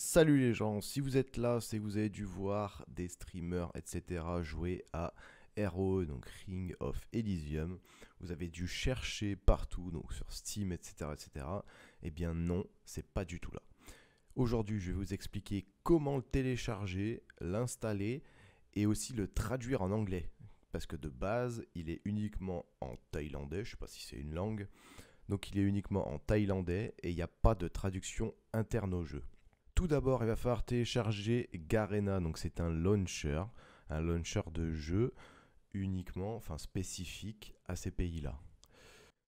Salut les gens, si vous êtes là, c'est vous avez dû voir des streamers, etc. jouer à RO, e, donc Ring of Elysium. Vous avez dû chercher partout, donc sur Steam, etc. etc. Eh bien non, c'est pas du tout là. Aujourd'hui, je vais vous expliquer comment le télécharger, l'installer et aussi le traduire en anglais. Parce que de base, il est uniquement en thaïlandais, je sais pas si c'est une langue. Donc il est uniquement en thaïlandais et il n'y a pas de traduction interne au jeu. Tout d'abord, il va falloir télécharger Garena, donc c'est un launcher, un launcher de jeu uniquement, enfin spécifique à ces pays-là.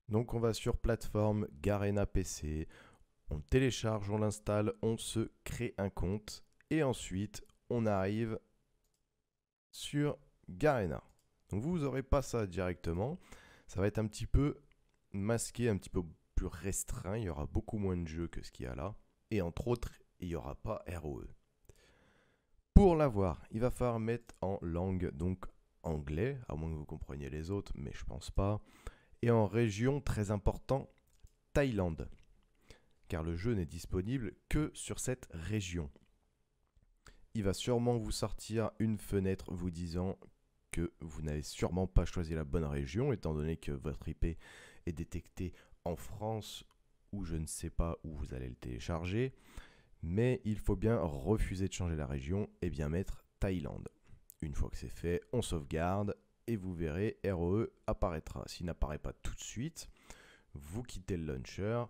Donc on va sur plateforme Garena PC, on télécharge, on l'installe, on se crée un compte et ensuite on arrive sur Garena. Donc vous n'aurez pas ça directement, ça va être un petit peu masqué, un petit peu plus restreint, il y aura beaucoup moins de jeux que ce qu'il y a là. Et entre autres, il n'y aura pas ROE. Pour l'avoir, il va falloir mettre en langue, donc anglais, à moins que vous compreniez les autres, mais je pense pas, et en région très important, Thaïlande, car le jeu n'est disponible que sur cette région. Il va sûrement vous sortir une fenêtre vous disant que vous n'avez sûrement pas choisi la bonne région, étant donné que votre IP est détecté en France ou je ne sais pas où vous allez le télécharger mais il faut bien refuser de changer la région et bien mettre Thaïlande. Une fois que c'est fait, on sauvegarde et vous verrez ROE e apparaîtra. S'il n'apparaît pas tout de suite, vous quittez le launcher,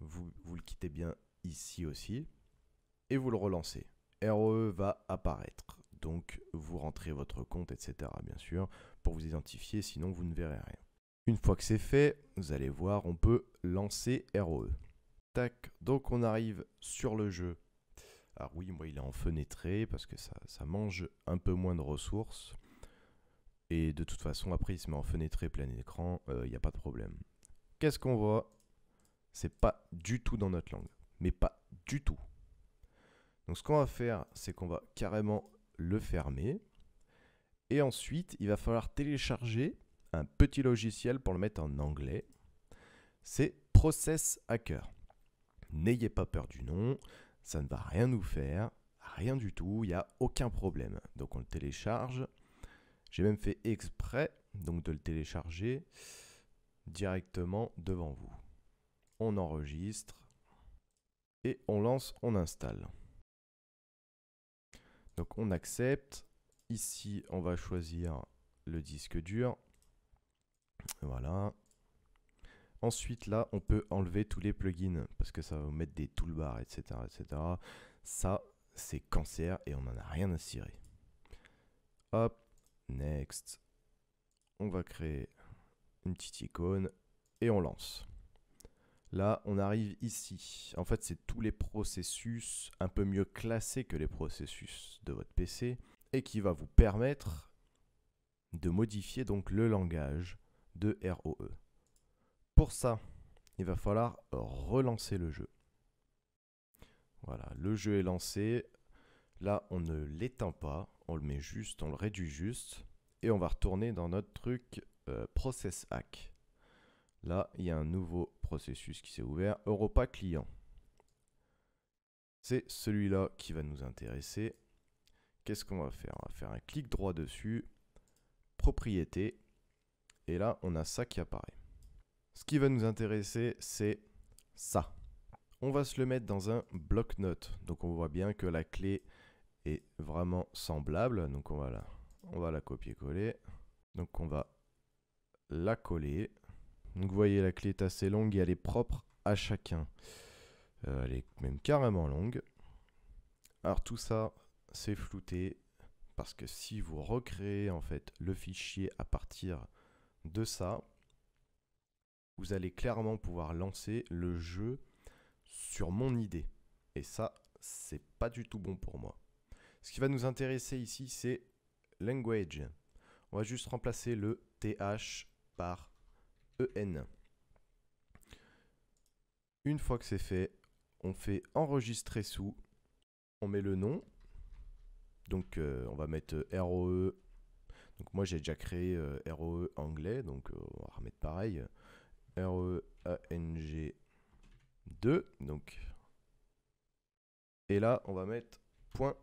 vous, vous le quittez bien ici aussi et vous le relancez. ROE e va apparaître. Donc vous rentrez votre compte, etc. bien sûr, pour vous identifier, sinon vous ne verrez rien. Une fois que c'est fait, vous allez voir, on peut lancer ROE. E donc on arrive sur le jeu. Alors oui, moi il est en fenêtré parce que ça, mange un peu moins de ressources. Et de toute façon, après il se met en fenêtré plein écran, il euh, n'y a pas de problème. Qu'est-ce qu'on voit C'est pas du tout dans notre langue. Mais pas du tout. Donc ce qu'on va faire, c'est qu'on va carrément le fermer. Et ensuite, il va falloir télécharger un petit logiciel pour le mettre en anglais. C'est Process Hacker. N'ayez pas peur du nom, ça ne va rien nous faire, rien du tout, il n'y a aucun problème. Donc on le télécharge. J'ai même fait exprès donc de le télécharger directement devant vous. On enregistre et on lance, on installe. Donc on accepte. Ici, on va choisir le disque dur. Voilà, Ensuite, là, on peut enlever tous les plugins parce que ça va vous mettre des toolbars, etc. etc. Ça, c'est cancer et on n'en a rien à cirer. Hop, next. On va créer une petite icône et on lance. Là, on arrive ici. En fait, c'est tous les processus un peu mieux classés que les processus de votre PC et qui va vous permettre de modifier donc le langage de ROE ça, il va falloir relancer le jeu. Voilà, le jeu est lancé. Là, on ne l'éteint pas, on le met juste, on le réduit juste. Et on va retourner dans notre truc euh, process hack. Là, il y a un nouveau processus qui s'est ouvert, Europa client. C'est celui-là qui va nous intéresser. Qu'est-ce qu'on va faire On va faire un clic droit dessus, propriété, et là on a ça qui apparaît. Ce qui va nous intéresser, c'est ça. On va se le mettre dans un bloc-notes. Donc on voit bien que la clé est vraiment semblable. Donc on va la, la copier-coller. Donc on va la coller. Donc vous voyez, la clé est assez longue et elle est propre à chacun. Euh, elle est même carrément longue. Alors tout ça, c'est flouté parce que si vous recréez en fait le fichier à partir de ça, vous allez clairement pouvoir lancer le jeu sur mon idée. Et ça, c'est pas du tout bon pour moi. Ce qui va nous intéresser ici, c'est language. On va juste remplacer le th par en. Une fois que c'est fait, on fait enregistrer sous, on met le nom, donc euh, on va mettre euh, ROE, donc moi j'ai déjà créé euh, ROE anglais, donc on va remettre pareil, R-E-A-N-G 2. Donc. Et là, on va mettre point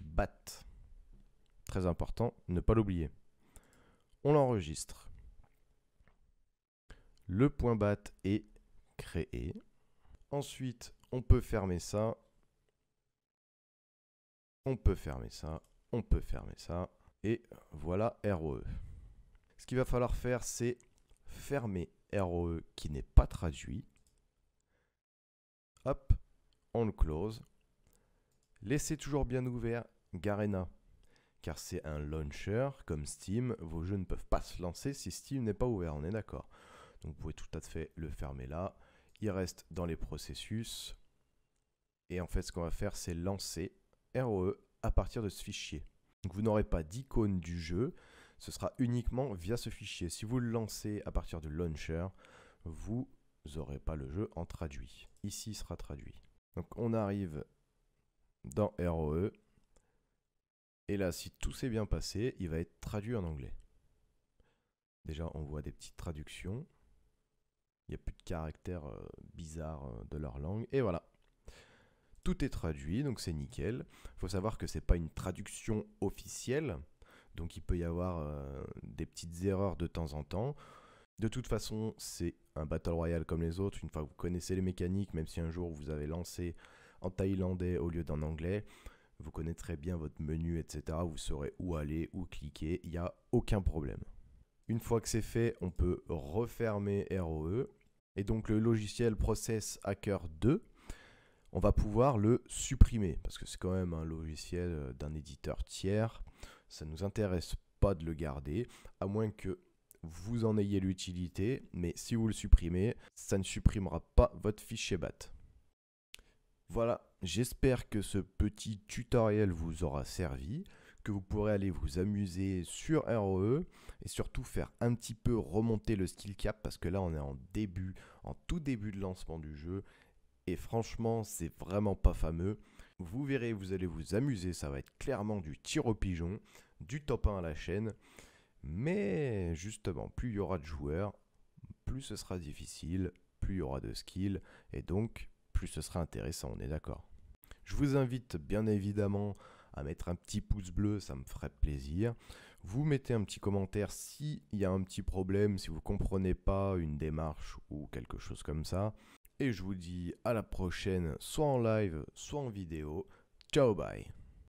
bat. Très important, ne pas l'oublier. On l'enregistre. Le point bat est créé. Ensuite, on peut fermer ça. On peut fermer ça. On peut fermer ça. Et voilà ROE. Ce qu'il va falloir faire, c'est fermer ROE qui n'est pas traduit. Hop, on le close. Laissez toujours bien ouvert Garena, car c'est un launcher comme Steam. Vos jeux ne peuvent pas se lancer si Steam n'est pas ouvert, on est d'accord. Donc vous pouvez tout à fait le fermer là. Il reste dans les processus. Et en fait, ce qu'on va faire, c'est lancer ROE à partir de ce fichier. vous n'aurez pas d'icône du jeu, ce sera uniquement via ce fichier. Si vous le lancez à partir du launcher, vous n'aurez pas le jeu en traduit. Ici sera traduit. Donc on arrive dans ROE. Et là, si tout s'est bien passé, il va être traduit en anglais. Déjà, on voit des petites traductions. Il n'y a plus de caractères euh, bizarres euh, de leur langue. Et voilà. Tout est traduit, donc c'est nickel. Il faut savoir que ce n'est pas une traduction officielle. Donc il peut y avoir euh, des petites erreurs de temps en temps. De toute façon, c'est un Battle Royale comme les autres. Une fois que vous connaissez les mécaniques, même si un jour vous avez lancé en thaïlandais au lieu d'en anglais, vous connaîtrez bien votre menu, etc. Vous saurez où aller, où cliquer. Il n'y a aucun problème. Une fois que c'est fait, on peut refermer ROE. Et donc le logiciel Process Hacker 2, on va pouvoir le supprimer. Parce que c'est quand même un logiciel euh, d'un éditeur tiers ça ne nous intéresse pas de le garder, à moins que vous en ayez l'utilité, mais si vous le supprimez, ça ne supprimera pas votre fichier BAT. Voilà, j'espère que ce petit tutoriel vous aura servi, que vous pourrez aller vous amuser sur ROE et surtout faire un petit peu remonter le skill cap parce que là on est en début, en tout début de lancement du jeu et franchement c'est vraiment pas fameux. Vous verrez, vous allez vous amuser, ça va être clairement du tir au pigeon, du top 1 à la chaîne. Mais justement, plus il y aura de joueurs, plus ce sera difficile, plus il y aura de skills, et donc plus ce sera intéressant, on est d'accord. Je vous invite bien évidemment à mettre un petit pouce bleu, ça me ferait plaisir. Vous mettez un petit commentaire s'il y a un petit problème, si vous ne comprenez pas une démarche ou quelque chose comme ça et je vous dis à la prochaine, soit en live, soit en vidéo. Ciao, bye